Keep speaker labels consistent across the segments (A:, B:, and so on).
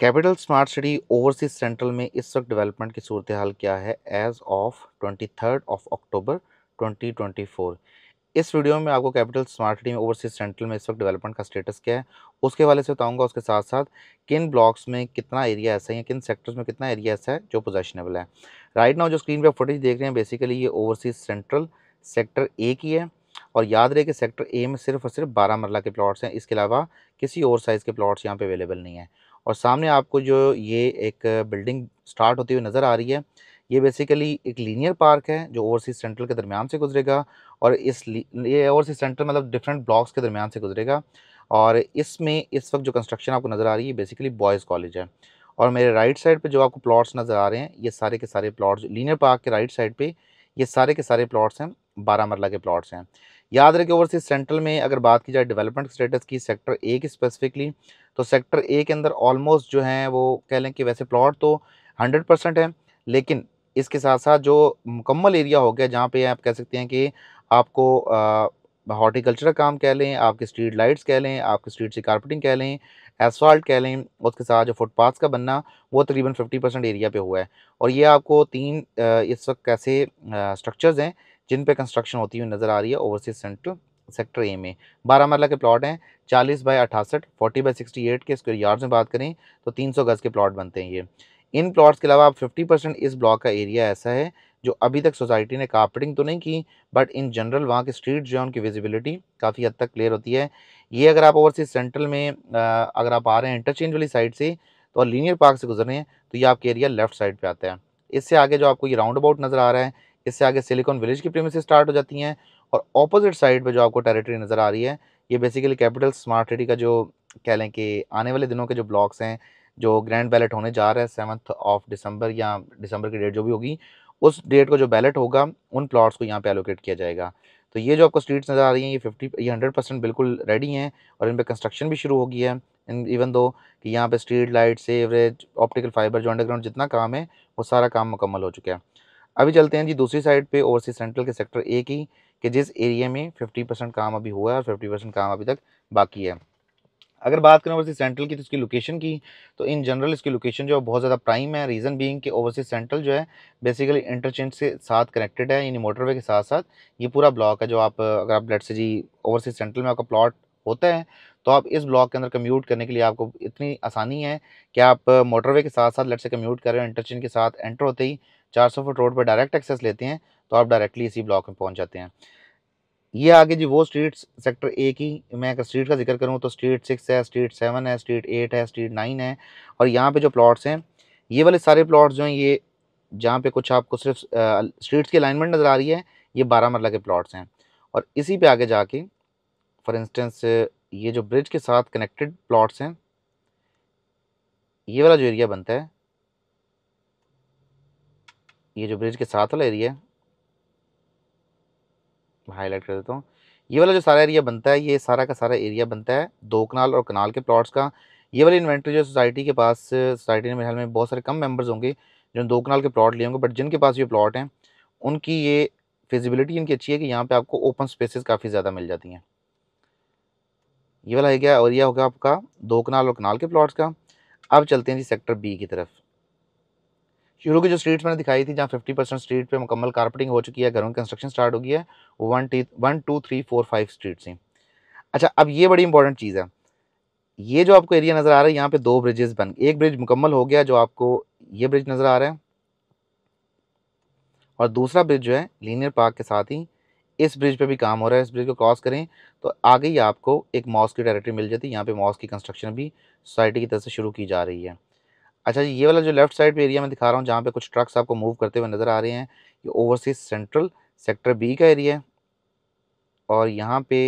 A: capital smart city overseas central में इस वक्त डेवलपमेंट की सूरत हाल क्या है as of twenty third of October 2024 इस वीडियो में आपको कैपिटल स्मार्ट सिटी में ओवरसीज सेंट्रल में इस वक्त डेवलपमेंट का स्टेटस क्या है उसके हवाले से बताऊंगा उसके साथ साथ किन ब्लॉक्स में कितना एरिया ऐसा है या किन सेक्टर्स में कितना एरिया ऐसा है जो पोजेशनेबल है राइट नाउ जो स्क्रीन पर फुटेज देख रहे हैं बेसिकली ये ओवरसीज सेंट्रल सेक्टर ए की है और याद रहे कि सेक्टर ए में सिर्फ और सिर्फ बारह मरला के प्लाट्स हैं इसके अलावा किसी और साइज़ के प्लाट्स यहाँ पर अवेलेबल नहीं है और सामने आपको जो ये एक बिल्डिंग स्टार्ट होती हुई नज़र आ रही है ये बेसिकली एक लीनियर पार्क है जो ओवरसीज सेंट्रल के दरमियान से गुजरेगा और इस ये ओवरसीज सेंट्रल मतलब डिफरेंट ब्लॉक्स के दरमियान से गुजरेगा और इसमें इस वक्त जो कंस्ट्रक्शन आपको नज़र आ रही है बेसिकली बॉयज़ कॉलेज है और मेरे राइट साइड पे जो आपको प्लॉट्स नज़र आ रहे हैं ये सारे के सारे प्लॉट्स लीनियर पार्क के राइट साइड पे ये सारे के सारे प्लॉट्स हैं बारह मरला के प्लॉट्स हैं याद रखें ओवरसीज सेंट्रल में अगर बात की जाए डेवलपमेंट स्टेटस की सेक्टर ए की स्पेसिफिकली तो सेक्टर ए के अंदर ऑलमोस्ट जो है वो कह लें कि वैसे प्लॉट तो हंड्रेड परसेंट है लेकिन इसके साथ साथ जो मुकम्मल एरिया हो गया जहाँ पे आप कह सकते हैं कि आपको हॉर्टिकल्चर काम कह लें आपके स्ट्रीट लाइट्स कह लें आपके स्ट्रीट से कारपेटिंग कह लें एसफॉल्ट कह लें उसके साथ जो फुटपाथ का बनना वो तकरीबन 50 परसेंट एरिया पे हुआ है और ये आपको तीन इस वक्त कैसे स्ट्रक्चर्स हैं जिन पे कंस्ट्रक्शन होती हुई नज़र आ रही है ओवरसीज सेंट्रल सेक्टर ए में बारह मरला के प्लॉट हैं चालीस बाई अठासठ फोर्टी बाई सिक्सटी एट के स्क्वेयर यार्ड्स में बात करें तो तीन सौ गज़ के प्लॉट बनते हैं ये इन प्लॉट्स के अलावा आप फिफ्टी परसेंट इस ब्लॉक का एरिया ऐसा है जो अभी तक सोसाइटी ने कार्पेटिंग तो नहीं की बट इन जनरल वहाँ के स्ट्रीट जो है उनकी विजिबिलिटी काफ़ी हद तक क्लियर होती है ये अगर आप ओवरसीज सेंट्रल में अगर आप आ रहे हैं इंटरचेंज वाली साइड से तो लीनियर पार्क से गुजर रहे हैं तो ये आपके एरिया लेफ्ट साइड पर आता है इससे आगे जो आपको ये राउंड अबाउट नज़र आ रहा है इससे आगे सिलिकॉन विलेज की प्रीमिस स्टार्ट हो जाती हैं और ऑपोजिट साइड पर जो आपको टेरिटरी नज़र आ रही है ये बेसिकली कैपिटल स्मार्ट सिटी का जो कह लें कि आने वाले दिनों के जो ब्लॉक्स हैं जो ग्रैंड बैलेट होने जा रहा है सेवन्थ ऑफ दिसंबर या दिसंबर की डेट जो भी होगी उस डेट को जो बैलेट होगा उन प्लॉट्स को यहाँ पे एलोकेट किया जाएगा तो ये जो आपको स्ट्रीट्स नज़र आ रही हैं ये फिफ्टी ये हंड्रेड परसेंट बिल्कुल रेडी हैं और इन पर कंस्ट्रक्शन भी शुरू हो गई है इवन दो कि यहाँ पे street light sewerage optical fibre जो अंडरग्राउंड जितना काम है वो सारा काम मुकम्मल हो चुका है अभी चलते हैं जी दूसरी साइड पे ओवरसी सेंट्रल के सेक्टर ए की कि जिस एरिया में 50 परसेंट काम अभी हुआ है और 50 परसेंट काम अभी तक बाकी है अगर बात करें ओवरसी सेंट्रल की तो इसकी लोकेशन की तो इन जनरल इसकी लोकेशन जो है बहुत ज़्यादा प्राइम है रीज़न बीइंग कि ओवरसी सेंट्रल जो है बेसिकली इंटरचेंज के साथ कनेक्टेड है यानी मोटरवे के साथ साथ ये पूरा ब्लॉक है जो आप अगर आप ब्लड से जी ओवरसी सेंट्रल में आपका प्लॉट होता है तो आप इस ब्लॉक के अंदर कम्यूट करने के लिए आपको इतनी आसानी है कि आप मोटरवे के साथ साथ लट से कम्यूट करें इंटरचेंज के साथ एंटर होते ही चार सौ फुट रोड पर डायरेक्ट एक्सेस लेते हैं तो आप डायरेक्टली इसी ब्लॉक में पहुँच जाते हैं ये आगे जी वो स्ट्रीट सेक्टर ए की मैं अगर स्ट्रीट का जिक्र करूँ तो स्ट्रीट सिक्स है स्ट्रीट सेवन है स्ट्रीट एट है स्ट्रीट नाइन है और यहाँ पे जो प्लॉट्स हैं ये वाले सारे प्लॉट्स जो हैं ये जहाँ पे कुछ आपको सिर्फ स्ट्रीट्स की अलाइनमेंट नज़र आ रही है ये बारह मरला के प्लाट्स हैं और इसी पर आगे जाके फॉर इंस्टेंस ये जो ब्रिज के साथ कनेक्टेड प्लाट्स हैं ये वाला जो एरिया बनता है ये जो ब्रिज के साथ वाला एरिया है हाईलाइट कर देता हूँ ये वाला जो सारा एरिया बनता है ये सारा का सारा एरिया बनता है दो कनाल और कनाल के प्लॉट्स का ये वाली इन्वेंट्री जो सोसाइटी के पास सोसाइटी ने मेरे में बहुत सारे कम मेंबर्स होंगे जो दो कनाल के प्लॉट लिए होंगे बट जिनके पास ये प्लॉट हैं उनकी ये फिजिबिलिटी इनकी अच्छी है कि यहाँ पर आपको ओपन स्पेसिस काफ़ी ज़्यादा मिल जाती हैं ये वाला एरिया एरिया होगा आपका दो कनाल और कनाल के प्लाट्स का अब चलते हैं जी सेक्टर बी की तरफ शुरू की जो स्ट्रीट्स मैंने दिखाई थी जहाँ फिफ्टी परसेंट स्ट्रीट पे मुकम्मल कारपेटिंग हो चुकी है घरों की कंस्ट्रक्शन स्टार्ट हो गई है one T one two three four five streets हैं अच्छा अब ये बड़ी इंपॉर्टेंट चीज़ है ये जो आपको एरिया नज़र आ रहा है यहाँ पे दो ब्रिजेस बन एक ब्रिज मुकम्मल हो गया जो आपको ये ब्रिज नज़र आ रहा है और दूसरा ब्रिज जो है लीनियर पार्क के साथ ही इस ब्रिज पर भी काम हो रहा है इस ब्रिज को क्रॉस करें तो आगे ही आपको एक मॉस की टेरिटरी मिल जाती है यहाँ पर मॉस की कंस्ट्रक्शन भी सोसाइटी की तरफ से शुरू की जा रही है अच्छा जी ये वाला जो लेफ्ट साइड पे एरिया मैं दिखा रहा हूँ जहाँ पे कुछ ट्रक्स आपको मूव करते हुए नज़र आ रहे हैं ये ओवरसीज सेंट्रल सेक्टर बी का एरिया है और यहाँ पे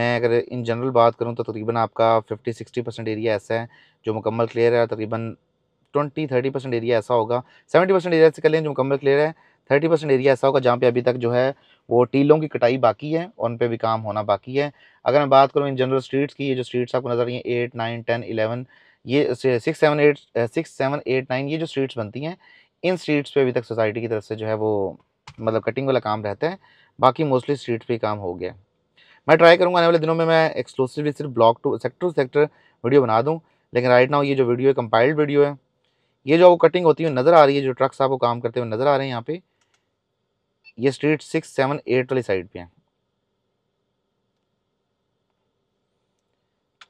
A: मैं अगर इन जनरल बात करूँ तो तकरीबन आपका फिफ्टी सिक्सटी परसेंट एरिया ऐसा है जो मुकम्मल क्लियर है तकरीबन ट्वेंटी थर्टी परसेंट एरिया ऐसा होगा सेवेंटी परसेंट एरिया से कर लें जो मुकम्मल क्लियर है थर्टी परसेंट एरिया ऐसा होगा जहाँ पे अभी तक जो है वो टीलों की कटाई बाकी है और उन पर भी काम होना बाकी है अगर मैं बात करूँ इन जनरल स्ट्रीट्स की ये जो स्ट्रीट्स आपको नज़र आई एट नाइन टेन इलेवन ये six seven eight six seven eight nine ये जो स्ट्रीट्स बनती हैं इन स्ट्रीट्स पे अभी तक सोसाइटी की तरफ से जो है वो मतलब कटिंग वाला काम रहता है बाकी मोस्टली स्ट्रीट पे काम हो गया मैं ट्राई करूँगा आने वाले दिनों में मैं एक्सक्लूसिवली सिर्फ block to sector to sector video बना दूँ लेकिन राइट नाउ ये जो वीडियो है कंपाइल्ड वीडियो है ये जो वो कटिंग होती है नज़र आ रही है जो ट्रक्स आपको काम करते हुए नज़र आ रहे हैं यहाँ पे ये स्ट्रीट सिक्स सेवन एट वाली साइड पे हैं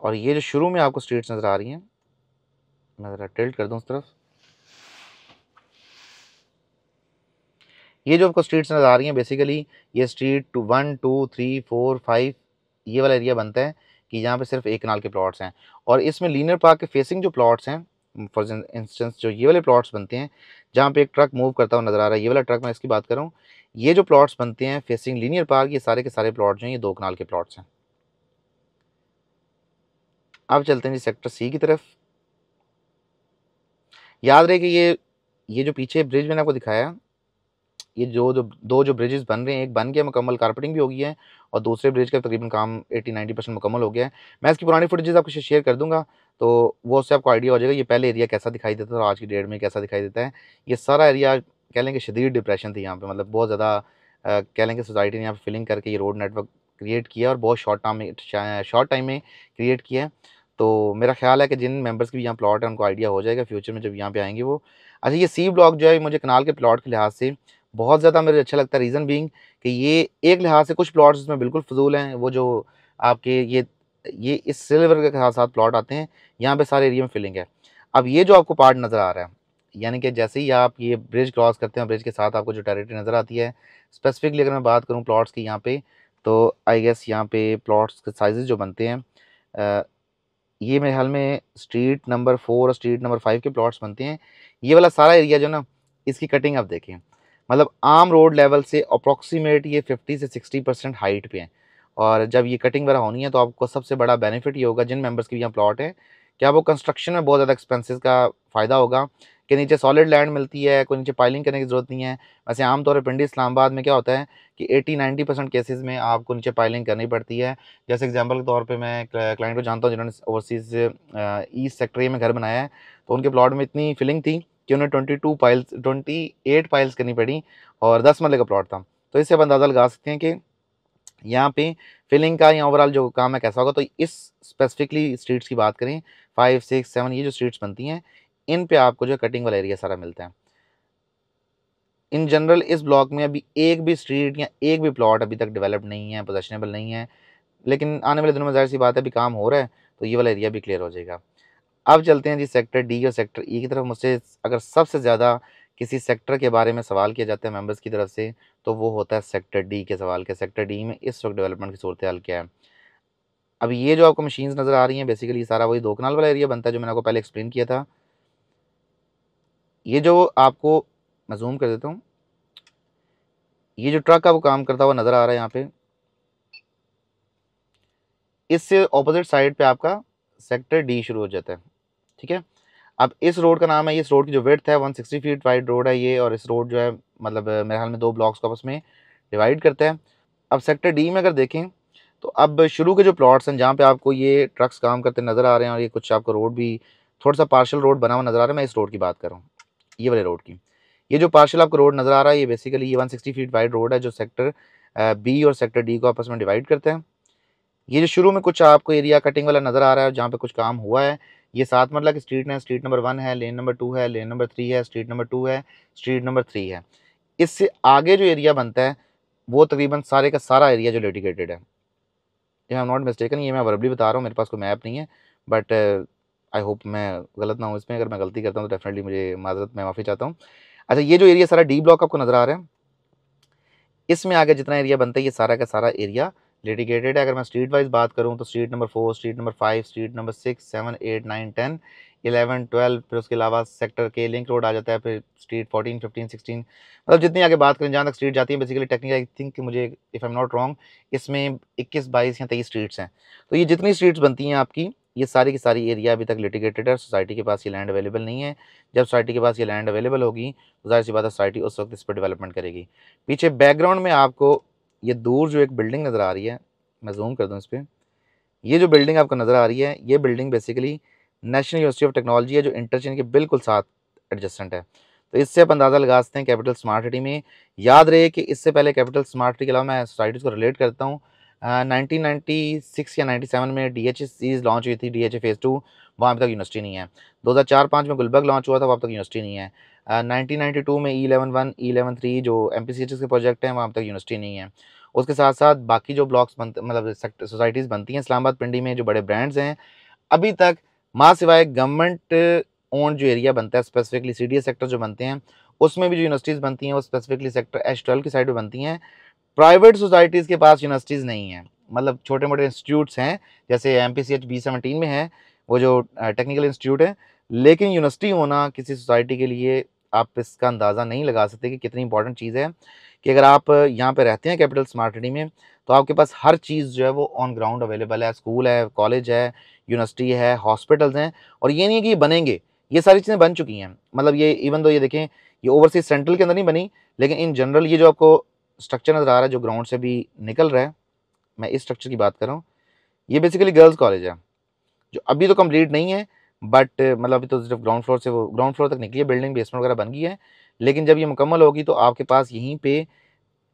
A: और ये जो शुरू में आपको स्ट्रीट्स नज़र आ रही हैं मैं ज़रा टेल्ट कर दूँ उस तरफ ये जो आपको स्ट्रीट्स नज़र आ रही हैं बेसिकली ये street two one two three four five ये वाला एरिया बनता है कि यहाँ पे सिर्फ एक नाल के प्लॉट्स हैं और इसमें लीनर पार्क के फेसिंग जो प्लॉट्स हैं फॉर इंस्टेंस जो ये वाले प्लॉट्स बनते हैं जहाँ पे एक ट्रक मूव करता हुआ नज़र आ रहा है ये वाला ट्रक मैं इसकी बात कर रहा हूँ ये जो प्लॉट्स बनते हैं फेसिंग लीनियर पार्क ये सारे के सारे प्लॉट जो हैं ये दो कनाल के प्लॉट्स हैं अब चलते हैं जी सेक्टर सी की तरफ याद रहे कि ये ये जो पीछे ब्रिज मैंने आपको दिखाया ये जो जो दो जो ब्रिजेस बन रहे हैं एक बन गया मुकम्मल कारपेटिंग भी हो गई है और दूसरे ब्रिज का तकरीबन काम 80 90 परसेंट मुकम्मल हो गया है मैं इसकी पुरानी फुटेजेस आपको शेयर कर दूंगा तो वो उससे आपको आइडिया हो जाएगा ये पहले एरिया कैसा दिखाई देता था और आज की डेट में कैसा दिखाई देता है ये सारा एरिया कह लेंगे कि शदीद डिप्रेशन थी यहाँ पर मतलब बहुत ज़्यादा कह लेंगे कि सोसाइटी ने यहाँ पर फिलिंग करके ये रोड नेटवर्क क्रिएट किया और बहुत शॉर्ट टाइम में शॉर्ट टाइम में क्रिएट किया है तो मेरा ख्याल है कि जिन मेंबर्स के भी यहाँ प्लॉट है उनको आइडिया हो जाएगा फ्यूचर में जब यहाँ पे आएंगे वो अच्छा ये सी ब्लॉक जो है मुझे कनाल के प्लॉट के लिहाज से बहुत ज़्यादा मेरे अच्छा लगता है रीज़न बींग कि ये एक लिहाज से कुछ प्लॉट्स उसमें बिल्कुल फजूल हैं वो जो आपके ये ये इस सिल्वर के साथ साथ प्लाट आते हैं यहाँ पर सारे एरिया में फिलिंग है अब ये जो आपको पार्ट नज़र आ रहा है यानी कि जैसे ही आप ये ब्रिज क्रॉस करते हैं ब्रिज के साथ आपको जो टेरिटरी नज़र आती है स्पेसिफिकली अगर मैं बात करूँ प्लॉट्स की यहाँ पे तो आई गेस यहाँ पे प्लॉट्स के साइज़ जो बनते हैं ये मेरे हाल में स्ट्रीट नंबर फोर और स्ट्रीट नंबर फाइव के प्लॉट्स बनते हैं ये वाला सारा एरिया जो ना इसकी कटिंग आप देखें मतलब आम रोड लेवल से अप्रोक्सीमेट ये 50 से 60 परसेंट हाइट पे हैं और जब ये कटिंग वगैरह होनी है तो आपको सबसे बड़ा बेनिफिट ये होगा जिन मेंबर्स के भी यहाँ प्लॉट है क्या वो कंस्ट्रक्शन में बहुत ज़्यादा एक्सपेंसिस का फ़ायदा होगा कि नीचे सॉलिड लैंड मिलती है कोई नीचे पाइलिंग करने की जरूरत नहीं है वैसे आमतौर पर पिंडी इस्लामाबाद में क्या होता है कि 80-90 परसेंट केसेज़ में आपको नीचे पाइलिंग करनी पड़ती है जैसे एग्जांपल के तौर पे मैं क्लाइंट को जानता हूँ जिन्होंने ओवरसीज़ ईस्ट सेक्टर में घर बनाया है तो उनके प्लाट में इतनी फिलिंग थी कि उन्हें twenty two piles twenty eight piles करनी पड़ी और दस मरले का प्लाट था तो इससे आप अंदाज़ा लगा सकते हैं कि यहाँ पे फिलिंग का या ओवरऑल जो काम है कैसा होगा तो इस स्पेसिफिकली स्ट्रीट्स की बात करें फाइव सिक्स सेवन ये जो स्ट्रीट्स बनती हैं इन पे आपको जो कटिंग वाला एरिया सारा मिलता है इन जनरल इस ब्लॉक में अभी एक भी स्ट्रीट या एक भी प्लॉट अभी तक डेवलप नहीं है पोजेशनेबल नहीं है लेकिन आने वाले दिनों में जाहिर सी बात है अभी काम हो रहा है तो ये वाला एरिया भी क्लियर हो जाएगा अब चलते हैं जी सेक्टर डी और सेक्टर ई e की तरफ मुझसे अगर सबसे ज़्यादा किसी सेक्टर के बारे में सवाल किया जाता है मेंबर्स की तरफ से तो वो होता है सेक्टर डी के सवाल के सेक्टर डी में इस वक्त डेवलपमेंट की सूरत हाल क्या है अब ये जो आपको मशीन्स नज़र आ रही हैं बेसिकली सारा वही दो कनाल वाला एरिया बनता है जो मैंने आपको पहले एक्सप्लेन किया था ये जो आपको मैं जूम कर देता हूँ ये जो ट्रक का वो काम करता हुआ नज़र आ रहा है यहाँ पे इससे ऑपोजिट साइड पे आपका सेक्टर डी शुरू हो जाता है ठीक है अब इस रोड का नाम है इस रोड की जो वेथ है 160 फीट वाइड रोड है ये और इस रोड जो है मतलब मेरे ख्याल में दो ब्लॉक्स को आपस में डिवाइड करता है अब सेक्टर डी में अगर देखें तो अब शुरू के जो प्लॉट्स हैं जहाँ पे आपको ये ट्रक्स काम करते नज़र आ रहे हैं और ये कुछ आपको रोड भी थोड़ा सा पार्शल रोड बना हुआ नज़र आ रहा है मैं इस रोड की बात कर रहा हूँ ये वाले रोड की ये जो पार्शल आपको रोड नज़र आ रहा है ये बेसिकली ये 160 फीट वाइड रोड है जो सेक्टर बी और सेक्टर डी को आपस में डिवाइड करते हैं ये जो शुरू में कुछ आपको एरिया कटिंग वाला नज़र आ रहा है जहाँ पे कुछ काम हुआ है ये सात मरला की स्ट्रीट है स्ट्रीट नंबर वन है लेन नंबर टू है लेन नंबर थ्री है स्ट्रीट नंबर टू है स्ट्रीट नंबर थ्री है इससे आगे जो एरिया बनता है वो तकरीबन सारे का सारा एरिया जो डेडिकेटेड है आई एम नॉट मिस्टेकन ये मैं वर्बली बता रहा हूँ मेरे पास कोई मैप नहीं है बट आई होप मैं गलत ना हूँ इसमें अगर मैं गलती करता हूँ तो डेफिनेटली मुझे माजरत मैं माफ़ी चाहता हूँ अच्छा ये जो एरिया सारा डी ब्लॉक आपको नज़र आ रहा है इसमें आगे जितना एरिया बनता है ये सारा का सारा एरिया लिटिगेटेड है अगर मैं स्ट्रीट वाइज बात करूँ तो street number four street number five street number six seven eight nine ten eleven twelve फिर उसके अलावा सेक्टर के लिंक रोड आ जाता है फिर स्ट्रीट फोर्टीन फिफ्टीन सिक्सटीन मतलब जितनी आगे बात करें जहाँ तक स्ट्रीट जाती है बेसिकली टेक्निकल आई थिंक कि मुझे if I am not wrong इसमें इक्कीस बाईस या तेईस स्ट्रीट्स हैं तो ये जितनी स्ट्रीट्स बनती हैं आपकी ये सारी की सारी एरिया अभी तक लिटिगेटेड है सोसाइटी के पास ये लैंड अवेलेबल नहीं है जब सोसाइटी के पास ये लैंड अवेलेबल होगी तो जाहिर सी बात है सोसाइटी उस वक्त इस पर डेवलपमेंट करेगी पीछे बैकग्राउंड में आपको ये दूर जो एक बिल्डिंग नज़र आ रही है मैं जूम कर दूँ इस पर ये जो बिल्डिंग आपको नज़र आ रही है ये building basically national university of technology है जो इंटरचेंज के बिल्कुल साथ एडजस्टेंट है तो इससे आप अंदाज़ा लगा सकते हैं कैपिटल स्मार्ट सिटी में याद रहे कि इससे पहले कैपिटल स्मार्ट सिटी के अलावा मैं सोसाइटीज़ को रिलेट करता हूँ नाइनटीन uh, सिक्स या नाइन्टी सेवन में डी एच सीरीज़ लॉन्च हुई थी D H A phase two वहाँ अभी तक यूनिवर्सिटी नहीं है दो हज़ार चार पाँच में गुलबर्ग लॉन्च हुआ था वहाँ तक यूनिवर्सिटी नहीं है नाइनटीन 1992 टू में E eleven one E eleven three जो एम पी सी एच के प्रोजेक्ट हैं वहाँ तक यूनिवर्सिटी नहीं है उसके साथ साथ बाकी जो ब्लॉक्स बन मतलब सोसाइटीज़ बनती हैं इस्लामाबाद पिंडी में जो बड़े ब्रांड्स हैं अभी तक माँ सिवाय गवर्नमेंट ओन जो एरिया बनता है स्पेसिफिकली सी सेक्टर जो बनते हैं उसमें भी जो यूनिवर्सिटीज़ बनती हैं वो स्पेसिफिकली सेक्टर एच ट्वेल्व की साइड पर बनती हैं प्राइवेट सोसाइटीज़ के पास यूनिवर्सिटीज़ नहीं हैं मतलब छोटे मोटे इंस्टीट्यूट्स हैं जैसे M P C H B में है वो जो टेक्निकल इंस्टीट्यूट है लेकिन यूनिवर्सिटी होना किसी सोसाइटी के लिए आप इसका अंदाज़ा नहीं लगा सकते कि कितनी इंपॉर्टेंट चीज़ है कि अगर आप यहाँ पे रहते हैं कैपिटल स्मार्ट सिटी में तो आपके पास हर चीज़ जो है वो ऑन ग्राउंड अवेलेबल है स्कूल है कॉलेज है यूनिवर्सिटी है हॉस्पिटल्स हैं और ये नहीं है कि ये बनेंगे ये सारी चीज़ें बन चुकी हैं मतलब ये इवन तो ये देखें ये ओवरसीज सेंट्रल के अंदर नहीं बनी लेकिन इन जनरल ये जो आपको स्ट्रक्चर नज़र आ रहा है जो ग्राउंड से भी निकल रहा है मैं इस स्ट्रक्चर की बात कर रहा हूँ ये बेसिकली गर्ल्स कॉलेज है जो अभी तो कम्प्लीट नहीं है बट मतलब अभी तो सिर्फ ग्राउंड फ्लोर से वो ग्राउंड फ्लोर तक निकली है बिल्डिंग बेसमेंट वगैरह बन गई है लेकिन जब ये मुकम्मल होगी तो आपके पास यहीं पर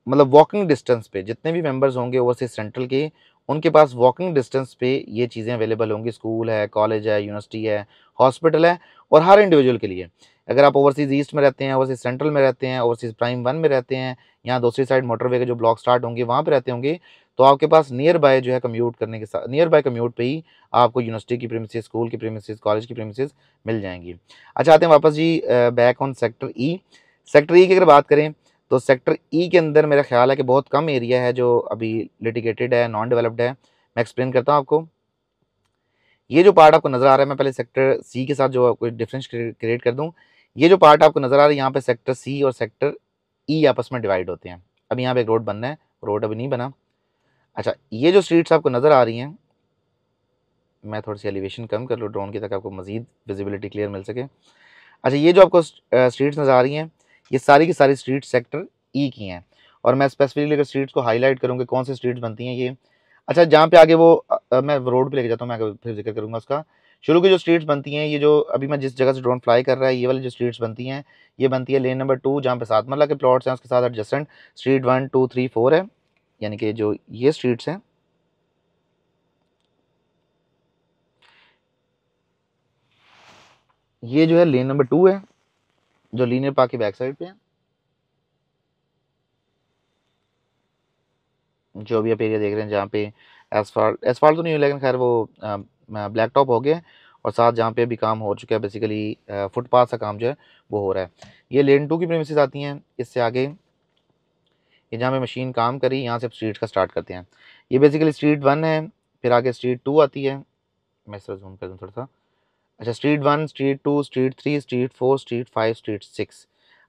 A: मतलब वॉकिंग डिस्टेंस पे जितने भी मेंबर्स होंगे ओवरसीज सेंट्रल के उनके पास वॉकिंग डिस्टेंस पे ये चीज़ें अवेलेबल होंगी स्कूल है कॉलेज है यूनिवर्सिटी है हॉस्पिटल है और हर इंडिविजुअल के लिए अगर आप ओवरसीज़ ईस्ट में रहते हैं ओवरसीज़ सेंट्रल में रहते हैं ओवरसीज़ प्राइम वन में रहते हैं या दूसरी साइड मोटरवे के जो ब्लॉक स्टार्ट होंगे वहाँ पर रहते होंगे तो आपके पास नियर बाय जो है कम्यूट करने के साथ नियर बाय कम्यूट पे ही आपको यूनिवर्सिटी की प्रेमिस स्कूल की प्रेमिस कॉलेज की प्रेमिस मिल जाएंगी अच्छा आते हैं वापस जी back on sector E sector E की अगर बात करें तो सेक्टर ई e के अंदर मेरा ख्याल है कि बहुत कम एरिया है जो अभी लिटिगेटेड है नॉन डेवलप्ड है मैं एक्सप्लेन करता हूँ आपको ये जो पार्ट आपको नज़र आ रहा है मैं पहले सेक्टर सी के साथ जो कोई डिफरेंस क्रिएट कर दूँ ये जो पार्ट आपको नज़र आ रहा है यहाँ पे सेक्टर सी और सेक्टर ई e आपस में डिवाइड होते हैं अब यहाँ पे एक रोड बनना है रोड अभी नहीं बना अच्छा ये जो स्ट्रीट्स आपको नज़र आ रही हैं मैं थोड़ी सी एलिवेशन कम कर लूँ ड्रोन की तक आपको मज़ीद विजिबिलिटी क्लियर मिल सके अच्छा ये जो आपको स्ट्रीट्स नज़र आ रही हैं ये सारी की सारी स्ट्रीट सेक्टर ई e की हैं और मैं स्पेसिफिकली अगर स्ट्रीट्स को हाईलाइट करूँगा कौन सी स्ट्रीट्स बनती हैं ये अच्छा जहाँ पे आगे वो आ, मैं रोड पे लेके जाता हूँ मैं फिर जिक्र करूँगा उसका शुरू की जो स्ट्रीट्स बनती हैं ये जो अभी मैं जिस जगह से ड्रोन फ्लाई कर रहा है ये वाली जो स्ट्रीट्स बनती हैं ये बनती है लेन नंबर टू जहाँ पे सात मरला के प्लॉट्स हैं उसके साथ adjacent street one two three four है यानी कि जो ये स्ट्रीट्स हैं ये जो है लेन नंबर टू है जो लीनियर पार्क की बैक साइड पे है जो भी आप एरिया देख रहे हैं जहाँ पे एसफाल्ट एसफाल्ट तो नहीं है लेकिन खैर वो ब्लैक टॉप हो गए और साथ जहाँ पे अभी काम हो चुका है बेसिकली फुटपाथ का काम जो है वो हो रहा है ये लेन टू की प्रेमिस आती हैं इससे आगे ये जहाँ पे मशीन काम करी यहाँ से स्ट्रीट का स्टार्ट करते हैं ये बेसिकली स्ट्रीट वन है फिर आगे स्ट्रीट टू आती है मैं सर जूम कर दूँ थोड़ा सा अच्छा street one street two street three street four street five street six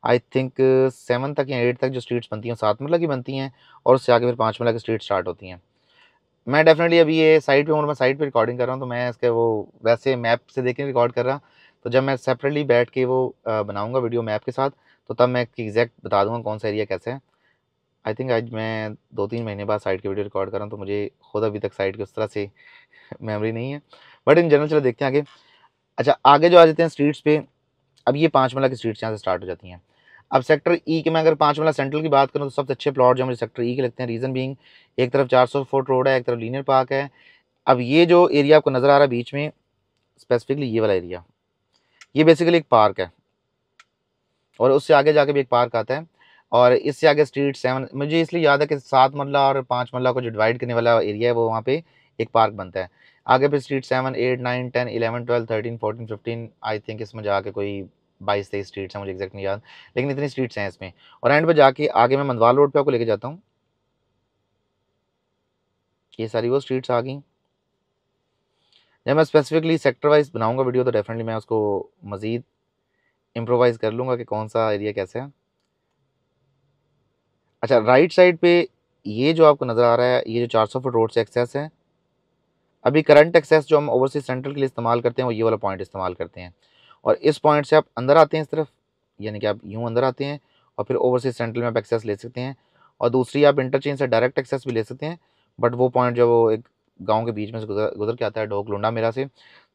A: I think seven तक या एट तक जो स्ट्रीट्स बनती हैं सात मरला की बनती हैं और उससे आगे फिर पाँच मरला की स्ट्रीट स्टार्ट होती हैं मैं डेफिनेटली अभी ये साइट पे हूँ मैं साइट पे रिकॉर्डिंग कर रहा हूँ तो मैं इसके वो वैसे मैप से देख के रिकॉर्ड कर रहा तो जब मैं सेपरेटली बैठ के वो बनाऊँगा वीडियो मैप के साथ तो तब मैं एग्जैक्ट बता दूँगा कौन सा एरिया कैसे है आई थिंक आज मैं दो तीन महीने बाद साइट की वीडियो रिकॉर्ड कर रहा हूँ तो मुझे खुद अभी तक साइट की उस तरह से मेमोरी नहीं है बट इन जनरल चलो देखते हैं आगे अच्छा आगे जो आ जाते हैं स्ट्रीट्स पे अब ये पाँच मल्ला की स्ट्रीट्स यहाँ से स्टार्ट हो जाती हैं अब सेक्टर ई e के मैं अगर पाँच वाला सेंट्रल की बात करूँ तो सबसे अच्छे प्लॉट जो मुझे सेक्टर ई e के लगते हैं रीज़न बिंग एक तरफ चार सौ फुट रोड है एक तरफ लीनियर पार्क है अब ये जो एरिया आपको नज़र आ रहा है बीच में स्पेसिफिकली ये वाला एरिया ये बेसिकली एक पार्क है और उससे आगे जाके भी एक पार्क आता है और इससे आगे स्ट्रीट सेवन मुझे इसलिए याद है कि सात मरला और पाँच मरला को जो डिवाइड करने वाला एरिया है वो वहाँ पे एक पार्क बनता है आगे पे street seven eight nine ten eleven twelve thirteen fourteen fifteen I think इसमें जाके कोई बाईस तेईस स्ट्रीट्स हैं मुझे एग्जैक्ट नहीं याद लेकिन इतनी स्ट्रीट्स हैं इसमें और एंड पर जाके आगे मैं मंदवाल रोड पर आपको लेके जाता हूँ ये सारी वो स्ट्रीट्स आ गई जब मैं स्पेसिफिकली सेक्टर वाइज बनाऊंगा वीडियो तो डेफिनेटली मैं उसको मज़ीद इम्प्रोवाइज़ कर लूँगा कि कौन सा एरिया कैसे है अच्छा राइट साइड पे ये जो आपको नज़र आ रहा है ये जो सौ फुट रोड से एक्सेस है अभी करंट एक्सेस जो हम ओवरसीज सेंट्रल के लिए इस्तेमाल करते हैं वो ये वाला पॉइंट इस्तेमाल करते हैं और इस पॉइंट से आप अंदर आते हैं इस तरफ यानी कि आप यूँ अंदर आते हैं और फिर ओवरसीज सेंट्रल में आप एक्सेस ले सकते हैं और दूसरी आप इंटरचेंज से डायरेक्ट एक्सेस भी ले सकते हैं बट वो पॉइंट जो वो एक गांव के बीच में से गुजर गुजर के आता है डोक लुंडा मेरा से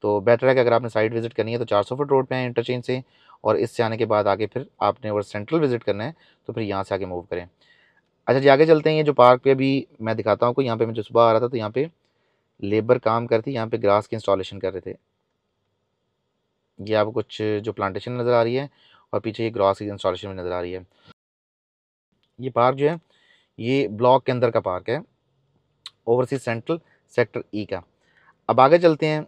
A: तो बेटर है कि अगर आपने साइड विजिट करनी है तो 400 फुट रोड पे आए इंटरचेंज से और इससे आने के बाद आगे फिर आपने ओवर सेंट्रल विजिट करना है तो फिर यहाँ से आगे मूव करें अच्छा जी आगे चलते हैं ये जो पार्क पे अभी मैं दिखाता हूँ आपको यहाँ पे मैं जो सुबह आ रहा था तो यहाँ पे लेबर काम करती यहाँ पे ग्रास की इंस्टॉलेशन कर रहे थे ये आपको कुछ जो प्लांटेशन नज़र आ रही है और पीछे ये ग्रास की इंस्टॉलेशन भी नज़र आ रही है ये पार्क जो है ये ब्लॉक के अंदर का पार्क है ओवरसीज सेंट्रल सेक्टर ई का अब आगे चलते हैं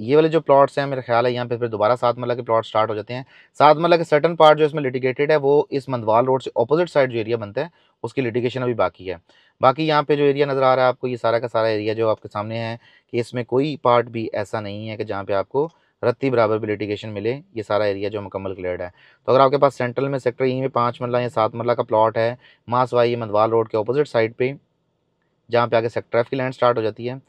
A: ये वाले जो प्लॉट्स हैं मेरा ख्याल है यहाँ पे फिर दोबारा सात मल्ला के प्लॉट स्टार्ट हो जाते हैं सात मल्ला के सर्टन पार्ट जो इसमें लिटिगेटेड है वो इस मंदवाल रोड से अपोजिट साइड जो एरिया बनता है उसकी लिटिगेशन अभी बाकी है बाकी यहाँ पे जो एरिया नज़र आ रहा है आपको ये सारा का सारा एरिया जो आपके सामने है कि इसमें कोई पार्ट भी ऐसा नहीं है कि जहाँ पर आपको रत्ती बराबर भी लिटिगेशन मिले ये सारा एरिया जो मुकम्मल क्लियर है तो अगर आपके पास सेंट्रल में सेक्टर ई में पाँच मरला या सात मरला का प्लॉट है मासवाई मंदवाल रोड के अपोजिट साइड पर जहाँ पे आगे सेक्टर एफ की लैंड स्टार्ट हो जाती है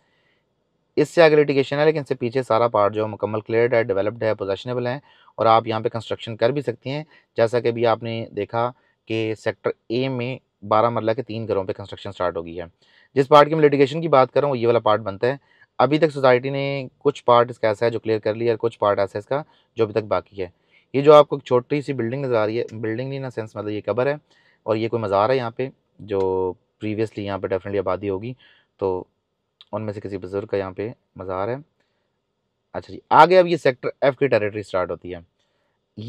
A: इससे आगे लिटिगेशन है लेकिन इससे पीछे सारा पार्ट जो मुकम्मल क्लियर है डेवलप्ड है पोजेशनेबल है और आप यहाँ पर कंस्ट्रक्शन कर भी सकती हैं जैसा कि अभी आपने देखा कि सेक्टर ए में बारह मरला के तीन घरों पर कंस्ट्रक्शन स्टार्ट हो गई है जिस पार्ट की मैं लिटिगेशन की बात कर रहा हूँ ये वाला पार्ट बनता है अभी तक सोसाइटी ने कुछ पार्ट इसका ऐसा है जो क्लियर कर लिया और कुछ पार्ट ऐसा है इसका जो अभी तक बाकी है ये जो आपको छोटी सी बिल्डिंग नज़र आ रही है बिल्डिंग नहीं ना सेंस मतलब ये कबर है और ये कोई मज़ार है यहाँ पे जो प्रीवियसली यहाँ पे डेफिनेटली आबादी होगी तो उनमें से किसी बुज़ुर्ग का यहाँ पे मज़ार है अच्छा जी आगे अब ये सेक्टर एफ़ की टेरेटरी स्टार्ट होती है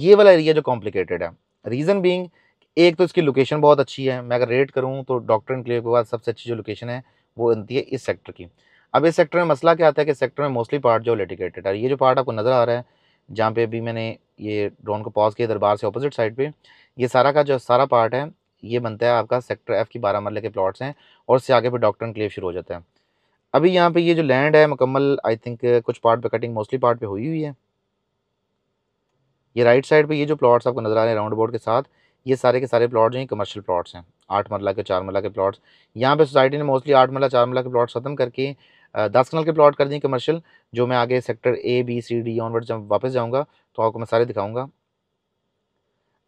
A: ये वाला एरिया जो कॉम्प्लिकेटेड है रीज़न बींग एक तो इसकी लोकेशन बहुत अच्छी है मैं अगर रेट करूँ तो डॉक्टर एंड क्लियर के बाद सबसे अच्छी जो लोकेशन है वो बनती है इस सेक्टर की अब इस सेक्टर में मसला क्या आता है कि सेक्टर में मोस्टली पार्ट जो लेटिकेटेड है ये जो पार्ट आपको नज़र आ रहा है जहाँ पे अभी मैंने ये ड्रोन को पॉज किया दरबार से अपोजिट साइड पे ये सारा का जो सारा पार्ट है ये बनता है आपका सेक्टर एफ़ की बारह मरले के प्लाट्स हैं और उससे आगे पर डॉक्टर क्लेव शुरू हो जाता है अभी यहाँ पे ये जो लैंड है मुकम्मल आई थिंक कुछ पार्ट पे कटिंग मोस्टली पार्ट पे हुई हुई है ये राइट साइड पर ये जो प्लाट्स आपको नज़र आ रहे हैं राउंड बोर्ड के साथ ये सारे के सारे प्लाट जो हैं कमर्शियल प्लाट्स हैं आठ मरला के चार मरला के प्लाट्स यहाँ पे सोसाइटी ने मोस्टली आठ मरला चार मरला के प्लाट्स ख़त्म करके दस कनाल के प्लॉट कर दिए कमर्शियल जो मैं आगे sector A B C D onward जब वापस जाऊँगा तो आपको मैं सारे दिखाऊँगा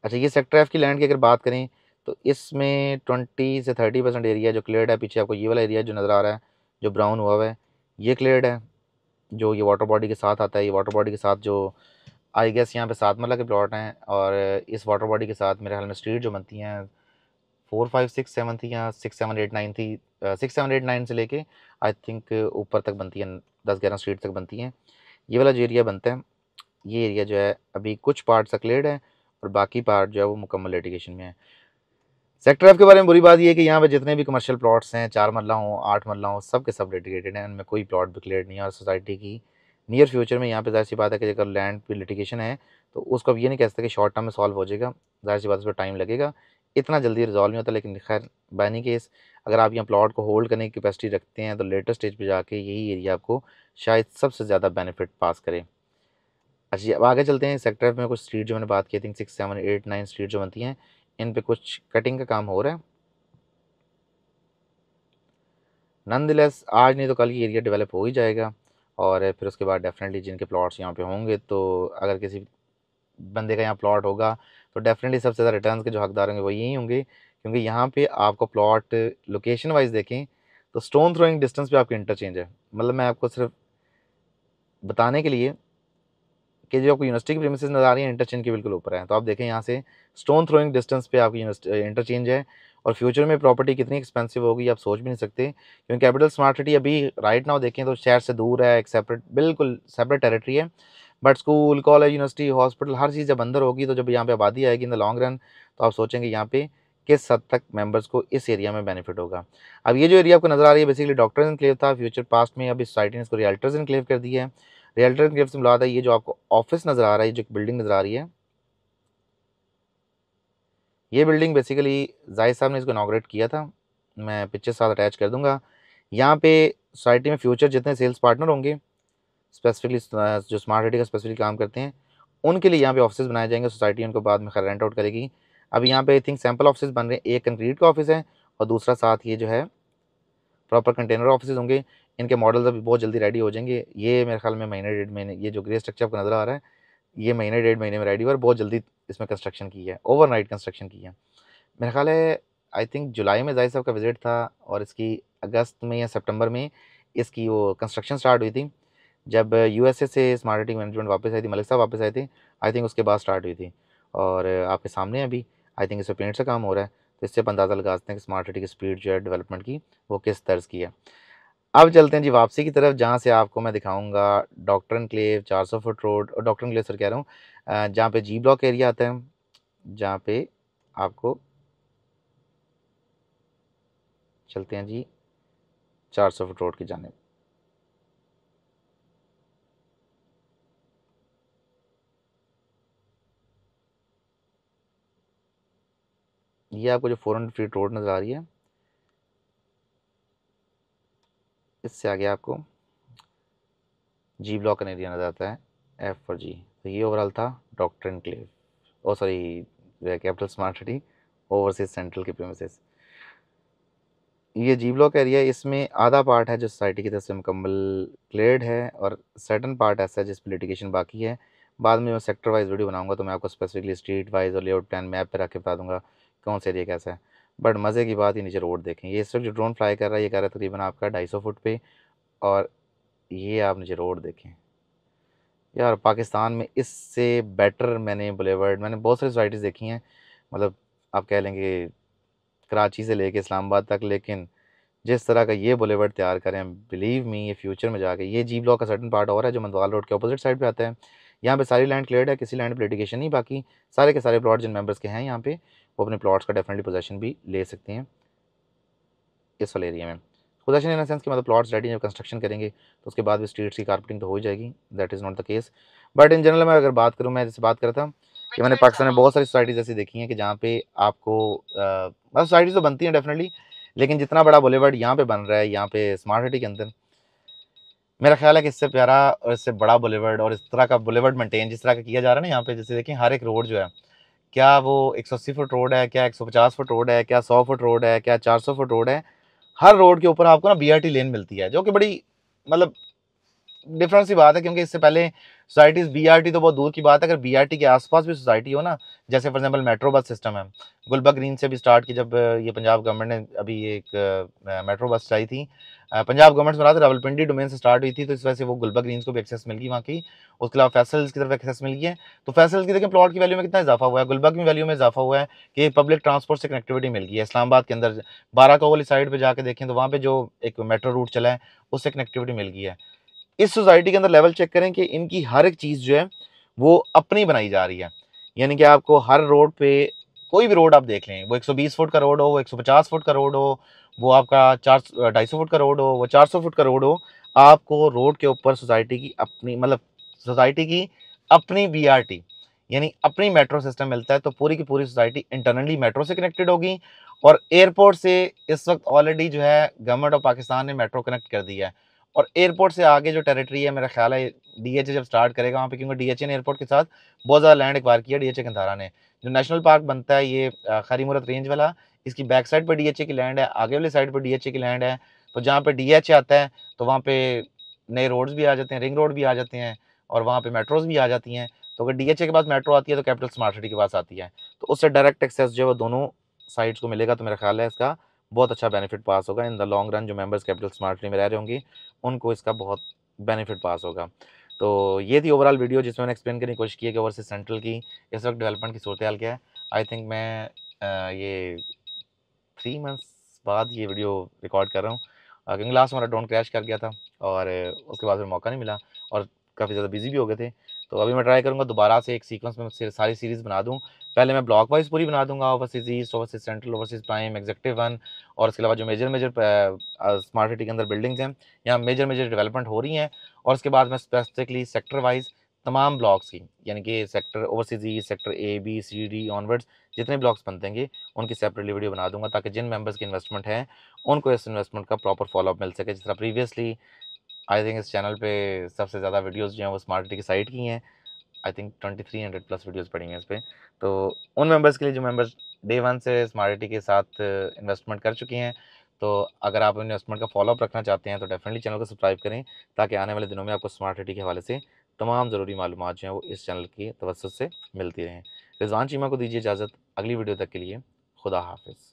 A: अच्छा ये सेक्टर एफ़ की लैंड की अगर बात करें तो इसमें ट्वेंटी से थर्टी परसेंट एरिया जो क्लियर है पीछे आपको ये वाला एरिया जो नज़र आ रहा है जो ब्राउन हुआ हुआ है ये क्लियर है जो ये वाटर बॉडी के साथ आता है ये वाटर बॉडी के साथ जो आई गेस यहाँ पे सात मरला के प्लॉट हैं और इस वाटर बॉडी के साथ मेरे हाल में स्ट्रीट जो बनती हैं फोर फाइव सिक्स सेवन थी या सिक्स सेवन एट नाइन थी सिक्स सेवन एट नाइन से लेके आई थिंक ऊपर तक बनती है दस ग्यारह स्ट्रीट तक बनती हैं ये वाला जो एरिया बनता है ये एरिया जो है अभी कुछ पार्ट सक्लेड है और बाकी पार्ट जो है वो मुकम्मल लिटिगेशन में है सेक्टर एफ के बारे में बुरी बात यह है कि यहाँ पे जितने भी कमर्शियल प्लॉट्स हैं चार मरला हों आठ मरला हों सब के सब लिटिगेटेड हैं उनमें कोई प्लॉट क्लियर नहीं है और सोसाइटी की नियर फ्यूचर में यहाँ पे जाहिर सी बात है कि अगर लैंड पे लिटिगेशन है तो उसको अब ये नहीं कह सकते कि शॉर्ट टर्म में सॉल्व हो जाएगा जाहिर सी बात उस पर टाइम लगेगा इतना जल्दी रिजॉल्व नहीं होता लेकिन खैर बैनी केस अगर आप यहाँ प्लॉट को होल्ड करने की कैपेसिटी रखते हैं तो लेटर स्टेज पे जाके यही एरिया आपको शायद सबसे ज़्यादा बेनिफिट पास करें अच्छा अब आगे चलते हैं सेक्टर में कुछ स्ट्रीट जो मैंने बात की think six seven eight nine street जो बनती हैं इन पर कुछ कटिंग का काम हो रहा है नंद आज नहीं तो कल ये एरिया डेवलप हो ही जाएगा और फिर उसके बाद डेफिनेटली जिनके प्लॉट्स यहाँ पे होंगे तो अगर किसी बंदे का यहाँ प्लॉट होगा तो डेफिनेटली सबसे ज़्यादा रिटर्न के जो हकदार होंगे वो यही होंगे क्योंकि यहाँ पर आपको प्लॉट लोकेशन वाइज देखें तो स्टोन थ्रोइंग डिस्टेंस भी आपकी इंटरचेंज है मतलब मैं आपको सिर्फ बताने के लिए कि जो आपको यूनिवर्सिटी की प्रेमिस नज़र आ रही है इंटरचेंज के बिल्कुल ऊपर है तो आप देखें यहाँ से स्टोन थ्रोइंग डिस्टेंस पे आपकी इंटरचेंज है और फ्यूचर में प्रॉपर्टी कितनी एक्सपेंसिव होगी आप सोच भी नहीं सकते क्योंकि कैपिटल स्मार्ट सिटी अभी राइट नाउ देखें तो शहर से दूर है एक सेपरेट बिल्कुल सेपरेट टेरेटरी है but school college university hospital हर चीज़ जब अंदर होगी तो जब यहाँ पे आबादी आएगी इन द लॉन्ग रन तो आप सोचेंगे यहाँ पे किस हद तक मेंबर्स को इस एरिया में बेनिफिट होगा अब ये जो एरिया आपको नजर आ रही है बेसिकली इन इनक्लेव था फ्यूचर पास्ट में अब इस सोसाइटी ने इसको रियल्टर्स इनक्लेव कर दी है रियल्टर इनक्लेव से मिला था ये जो आपको ऑफिस नजर आ रहा है जो बिल्डिंग नजर आ रही है ये बिल्डिंग बेसिकली जाहिर साहब ने इसको इनाग्रेट किया था मैं पिक्चर साथ अटैच कर दूंगा यहाँ पे सोसाइटी में फ्यूचर जितने सेल्स पार्टनर होंगे स्पेसिफिकली uh, जो स्मार्ट सिटी का स्पेसिफिकली काम करते हैं उनके लिए यहाँ पे ऑफिस बनाए जाएंगे सोसाइटी उनको बाद में रेंट आउट करेगी अब यहाँ पे आई थिंक सैम्पल ऑफिस बन रहे हैं एक कंक्रीट का ऑफिस है और दूसरा साथ ये जो है प्रॉपर कंटेनर ऑफिस होंगे इनके मॉडल्स अभी बहुत जल्दी रेडी हो जाएंगे ये मेरे ख्याल में महीने डेढ़ महीने ये जो ग्रे स्ट्रक्चर आपको नज़र आ रहा है ये महीने डेढ़ महीने में रेडी हुआ और बहुत जल्दी इसमें कंस्ट्रक्शन की है ओवरनाइट कंस्ट्रक्शन की है मेरे ख्याल है आई थिंक जुलाई में जाहिर साहब का विज़िट था और इसकी अगस्त में या सेप्टेम्बर में इसकी वो कंस्ट्रक्शन स्टार्ट हुई थी जब यूएसए से स्मार्ट सिटी मैनेजमेंट वापस आई थी मलिक साहब वापस आए थे आई थिंक उसके बाद स्टार्ट हुई थी और आपके सामने अभी आई थिंक इस पर पेंट से काम हो रहा है तो इससे आप अंदाज़ा लगा सकते हैं कि स्मार्ट सिटी की स्पीड जो है डेवलपमेंट की वो किस तर्ज की है अब चलते हैं जी वापसी की तरफ जहाँ से आपको मैं दिखाऊँगा डॉक्टर क्लेव चार सौ फुट रोड और डॉक्टर क्लेव सर कह रहा हूँ जहाँ पर जी ब्लॉक एरिया आता है जहाँ पे आपको चलते हैं जी चार सौ फुट रोड की जाने ये आपको जो फोर हंड्रेड फीट रोड नज़र आ रही है इससे आगे आपको जी ब्लॉक एरिया नज़र आता है एफ और जी तो ये ओवरऑल था डॉक्टर क्लेव oh sorry capital smart city overseas central के प्रेमिसेस ये जी ब्लॉक एरिया इसमें आधा पार्ट है जो सोसाइटी की तरफ से मुकम्मल क्लेड है और सर्टन पार्ट ऐसा है जिस पर लिटिगेशन बाकी है बाद में मैं सेक्टर वाइज वीडियो बनाऊंगा तो मैं आपको स्पेसिफिकली स्ट्रीट वाइज और लेआउट प्लान मैप पर रख के बता दूंगा कौन से एरिया कैसा है बट मज़े की बात ही नीचे रोड देखें ये इस वक्त जो ड्रोन फ्लाई कर रहा है ये कर रहा है तकरीबन आपका ढाई सौ फुट पे और ये आप नीचे रोड देखें यार पाकिस्तान में इससे बेटर मैंने बुलेवर्ड मैंने बहुत सारी सोसाइटीज़ देखी हैं मतलब आप कह लेंगे कराची से लेके इस्लामाबाद तक लेकिन जिस तरह का ये बुलेवर्ड तैयार करें बिलीव मी ये फ्यूचर में जाके ये जी ब्लॉक का सर्टन पार्ट और है जो मंदवाल रोड के अपोजिट साइड पे आता है यहाँ पे सारी लैंड क्लियर है किसी लैंड पर लिटिगेशन नहीं बाकी सारे के सारे प्लॉट जिन मेंबर्स के हैं यहाँ पे वो अपने प्लॉट्स का डेफिनेटली पोजेशन भी ले सकते हैं इस वाले एरिया में पोजेशन इन सेंस कि मतलब प्लॉट्स रेडी जब कंस्ट्रक्शन करेंगे तो उसके बाद भी स्ट्रीट्स की कारपेटिंग तो हो जाएगी that is not the case but in general मैं अगर बात करूँ मैं जैसे बात कर था कि मैंने पाकिस्तान में बहुत सारी सोसाइटीज़ ऐसी देखी हैं कि जहाँ पे आपको मतलब सोसाइटीज़ तो बनती हैं डेफिनेटली लेकिन जितना बड़ा बुलेवर्ड यहाँ पे बन रहा है यहाँ पे स्मार्ट सिटी के अंदर मेरा ख्याल है कि इससे प्यारा और इससे बड़ा बुलेवर्ड और इस तरह का बुलेवर्ड मेंटेन जिस तरह का किया जा रहा है ना यहाँ पे जैसे देखें हर एक रोड जो है क्या वो एक सौ अस्सी फुट रोड है क्या एक सौ पचास फुट रोड है क्या सौ फुट रोड है क्या चार सौ फुट रोड है हर रोड के ऊपर आपको ना टी लेन मिलती है जो कि बड़ी मतलब डिफरेंस ही बात है क्योंकि इससे पहले सोसाइटीज़ बीआरटी तो बहुत दूर की बात है अगर बीआरटी के आसपास भी सोसाइटी हो ना जैसे for example metro bus system है गुलबर्ग ग्रीन से भी स्टार्ट की जब ये पंजाब गवर्नमेंट ने अभी एक मेट्रो बस चलाई थी पंजाब गवर्नमेंट से बना रावलपिंडी डोमेन से स्टार्ट हुई थी तो इस वजह से वो गुलबर्ग ग्रीन को भी एक्सेस मिल गई वहाँ की उसके अलावा फैसल्स की तरफ एक्सेस मिल गई है तो फैसल्स की देखें प्लॉट की वैल्यू में कितना इजाफा हुआ है गुलबर्ग की वैल्यू में इजाफा हुआ है कि पब्लिक ट्रांसपोर्ट से कनेक्टिविटी मिल गई है इस्लामाबाद के अंदर बारह कोवली साइड पर जाकर देखें तो वहाँ पर जो एक मेट्रो रूट चला है उससे कनेक्टिविटी मिल गई है इस सोसाइटी के अंदर लेवल चेक करें कि इनकी हर एक चीज़ जो है वो अपनी बनाई जा रही है यानी कि आपको हर रोड पे कोई भी रोड आप देख लें वो 120 फुट का रोड हो वो 150 फुट का रोड हो वो आपका चार ढाई फुट का रोड हो वो 400 फुट का रोड हो आपको रोड के ऊपर सोसाइटी की अपनी मतलब सोसाइटी की अपनी बी यानी अपनी मेट्रो सिस्टम मिलता है तो पूरी की पूरी सोसाइटी इंटरनली मेट्रो से कनेक्टेड होगी और एयरपोर्ट से इस वक्त ऑलरेडी जो है गवर्नमेंट ऑफ पाकिस्तान ने मेट्रो कनेक्ट कर दिया है और एयरपोर्ट से आगे जो टेरिटरी है मेरा ख्याल है डीएचए जब स्टार्ट करेगा वहाँ पे क्योंकि डीएचए ने एयरपोर्ट के साथ बहुत ज़्यादा लैंड एक्वायर किया डीएचए एच ने जो नेशनल पार्क बनता है ये खरी मुरत रेंज वाला इसकी बैक साइड पर डी की लैंड है आगे वाली साइड पर डी की लैंड है तो जहाँ पर डी आता है तो वहाँ पर नए रोड्स भी आ जाते हैं रिंग रोड भी आ जाते हैं और वहाँ पर मेट्रोज भी आ जाती हैं तो अगर डी के पास मेट्रो आती है तो कैपिटल स्मार्ट सिटी के पास आती है तो उससे डायरेक्ट एक्सेस जो है वो दोनों साइड्स को मिलेगा तो मेरा ख्याल है इसका बहुत अच्छा बेनिफिट पास होगा इन द लॉन्ग रन जो मेंबर्स कैपिटल स्मार्टली में रह रहे होंगे उनको इसका बहुत बेनिफिट पास होगा तो ये थी ओवरऑल वीडियो जिसमें मैंने एक्सप्लेन करने की कोशिश की है कि ओवर सेंट्रल की इस वक्त डेवलपमेंट की सूरत हाल क्या है आई थिंक मैं आ, ये थ्री मंथ्स बाद ये वीडियो रिकॉर्ड कर रहा हूँ क्योंकि लास्ट हमारा ड्रोन क्रैश कर गया था और उसके बाद फिर मौका नहीं मिला और काफ़ी ज़्यादा बिजी भी हो गए थे तो अभी मैं ट्राई करूँगा दोबारा से एक सीक्वेंस में सारी सीरीज़ बना दूँ पहले मैं ब्लॉक वाइज पूरी बना दूँगा overseas east overseas central overseas prime executive one और इसके अलावा जो मेजर मेजर स्मार्ट सिटी के अंदर बिल्डिंग्स हैं यहाँ मेजर मेजर डेवलपमेंट हो रही हैं और उसके बाद मैं स्पेसिफिकली सेक्टर वाइज तमाम ब्लॉक्स की यानी कि sector overseas east sector A B C D onwards जितने ब्लॉक्स बनते हैं उनकी सेपरेटली वीडियो बना दूंगा ताकि जिन मेंबर्स की इन्वेस्टमेंट है उनको इस इन्वेस्टमेंट का प्रॉपर फॉलोअप मिल सके जिस तरह प्रीवियसली आई थिंक इस चैनल पे सबसे ज़्यादा वीडियोस जो हैं वो स्मार्ट की साइट की हैं I think twenty three hundred plus videos पड़ी हैं इस पर तो उन मेंबर्स के लिए जो मेंबर्स डे वन से स्मार्ट के साथ इन्वेस्टमेंट कर चुकी हैं तो अगर आप इन्वेस्टमेंट का फॉलोअप रखना चाहते हैं तो डेफिनेटली चैनल को सब्सक्राइब करें ताकि आने वाले दिनों में आपको स्मार्ट सिटी के हवाले से तमाम ज़रूरी मालूम जो हैं वो इस चैनल की तवसत से मिलती रहें रिजवान चीमा को दीजिए इजाज़त अगली वीडियो तक के लिए खुदा हाफिज़